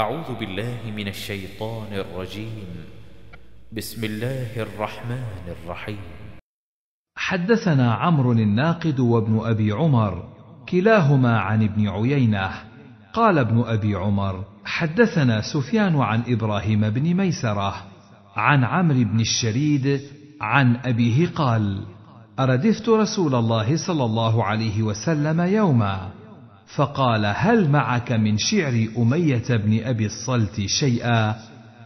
أعوذ بالله من الشيطان الرجيم بسم الله الرحمن الرحيم حدثنا عمرو الناقد وابن أبي عمر كلاهما عن ابن عيينة قال ابن أبي عمر حدثنا سفيان عن إبراهيم بن ميسرة عن عمرو بن الشريد عن أبيه قال أردفت رسول الله صلى الله عليه وسلم يوماً فقال هل معك من شعر اميه بن ابي الصلت شيئا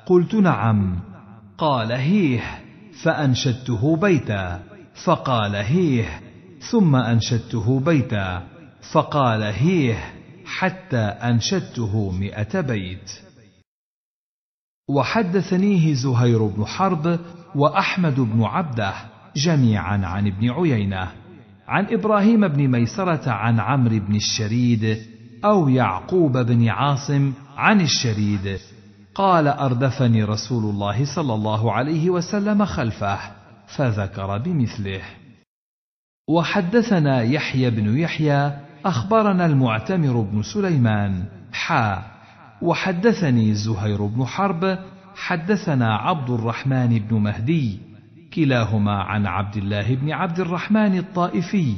قلت نعم قال هيه فانشدته بيتا فقال هيه ثم انشدته بيتا فقال هيه حتى انشدته مئه بيت وحدثنيه زهير بن حرب واحمد بن عبده جميعا عن ابن عيينه عن إبراهيم بن ميسرة عن عمرو بن الشريد أو يعقوب بن عاصم عن الشريد قال أردفني رسول الله صلى الله عليه وسلم خلفه فذكر بمثله وحدثنا يحيى بن يحيى أخبرنا المعتمر بن سليمان حا وحدثني زهير بن حرب حدثنا عبد الرحمن بن مهدي كلاهما عن عبد الله بن عبد الرحمن الطائفي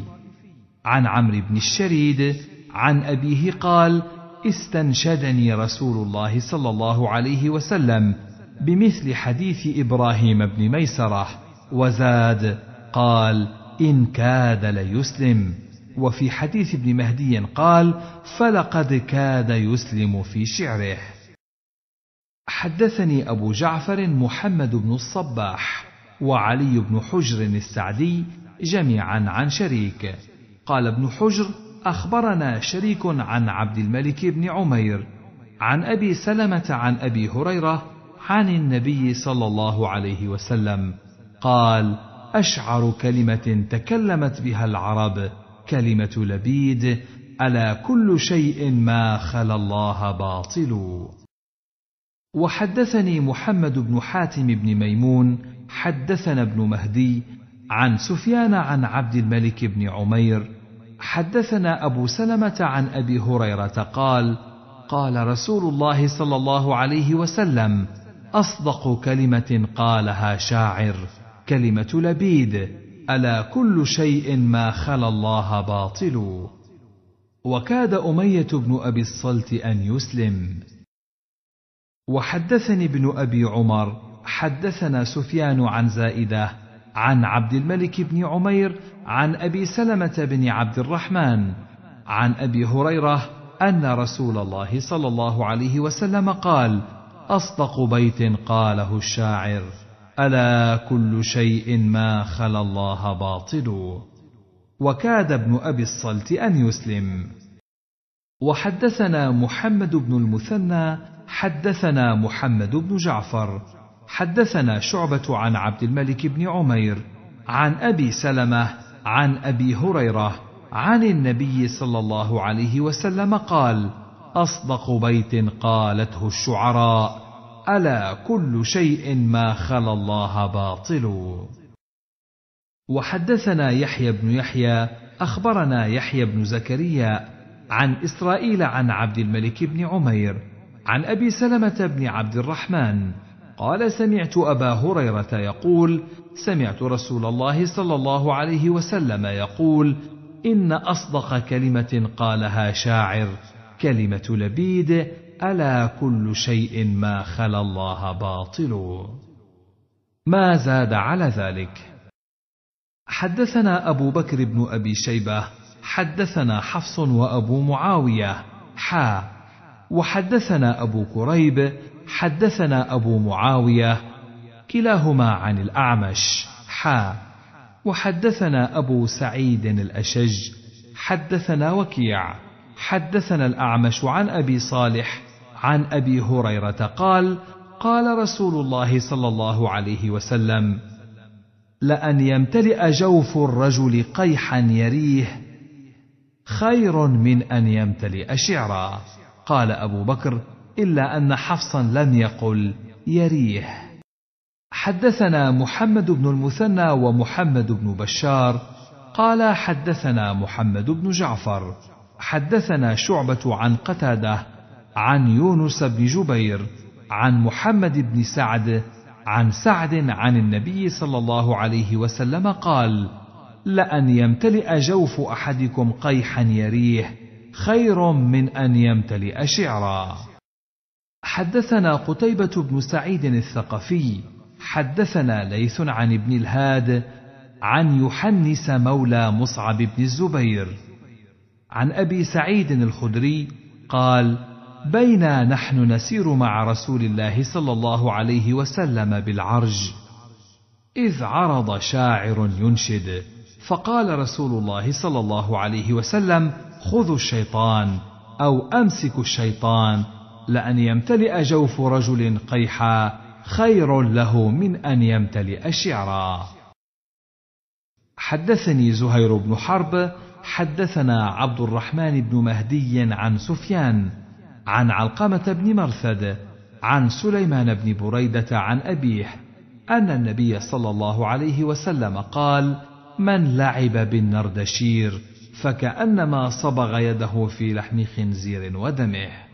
عن عمرو بن الشريد عن أبيه قال استنشدني رسول الله صلى الله عليه وسلم بمثل حديث إبراهيم بن ميسرة وزاد قال إن كاد ليسلم وفي حديث ابن مهدي قال فلقد كاد يسلم في شعره حدثني أبو جعفر محمد بن الصباح وعلي بن حجر السعدي جميعا عن شريك قال ابن حجر اخبرنا شريك عن عبد الملك بن عمير عن ابي سلمه عن ابي هريره عن النبي صلى الله عليه وسلم قال اشعر كلمه تكلمت بها العرب كلمه لبيد الا كل شيء ما خلا الله باطل وحدثني محمد بن حاتم بن ميمون حدثنا ابن مهدي عن سفيان عن عبد الملك بن عمير حدثنا ابو سلمه عن ابي هريره قال قال رسول الله صلى الله عليه وسلم اصدق كلمه قالها شاعر كلمه لبيد الا كل شيء ما خلا الله باطل وكاد اميه بن ابي الصلت ان يسلم وحدثني ابن ابي عمر حدثنا سفيان عن زائده عن عبد الملك بن عمير عن ابي سلمه بن عبد الرحمن عن ابي هريره ان رسول الله صلى الله عليه وسلم قال اصدق بيت قاله الشاعر الا كل شيء ما خلا الله باطل وكاد ابن ابي الصلت ان يسلم وحدثنا محمد بن المثنى حدثنا محمد بن جعفر حدثنا شعبة عن عبد الملك بن عمير عن أبي سلمة عن أبي هريرة عن النبي صلى الله عليه وسلم قال: أصدق بيت قالته الشعراء: ألا كل شيء ما خلا الله باطل. وحدثنا يحيى بن يحيى أخبرنا يحيى بن زكريا عن إسرائيل عن عبد الملك بن عمير عن أبي سلمة بن عبد الرحمن قال سمعت ابا هريره يقول سمعت رسول الله صلى الله عليه وسلم يقول ان اصدق كلمه قالها شاعر كلمه لبيد الا كل شيء ما خلا الله باطل ما زاد على ذلك حدثنا ابو بكر بن ابي شيبه حدثنا حفص وابو معاويه حا وحدثنا ابو كريب حدثنا أبو معاوية كلاهما عن الأعمش حا وحدثنا أبو سعيد الأشج حدثنا وكيع حدثنا الأعمش عن أبي صالح عن أبي هريرة قال قال رسول الله صلى الله عليه وسلم لأن يمتلئ جوف الرجل قيحا يريه خير من أن يمتلئ شعرا قال أبو بكر إلا أن حفصا لم يقل يريه حدثنا محمد بن المثنى ومحمد بن بشار قال حدثنا محمد بن جعفر حدثنا شعبة عن قتادة عن يونس بن جبير عن محمد بن سعد عن سعد عن النبي صلى الله عليه وسلم قال لأن يمتلئ جوف أحدكم قيحا يريه خير من أن يمتلئ شعرا حدثنا قتيبة بن سعيد الثقفي حدثنا ليث عن ابن الهاد عن يحنس مولى مصعب بن الزبير عن ابي سعيد الخدري قال بينا نحن نسير مع رسول الله صلى الله عليه وسلم بالعرج اذ عرض شاعر ينشد فقال رسول الله صلى الله عليه وسلم خذوا الشيطان او امسكوا الشيطان لأن يمتلئ جوف رجل قيحا خير له من أن يمتلئ شعرا. حدثني زهير بن حرب حدثنا عبد الرحمن بن مهدي عن سفيان عن علقمة بن مرثد عن سليمان بن بريدة عن أبيه أن النبي صلى الله عليه وسلم قال: من لعب بالنردشير فكأنما صبغ يده في لحم خنزير ودمه.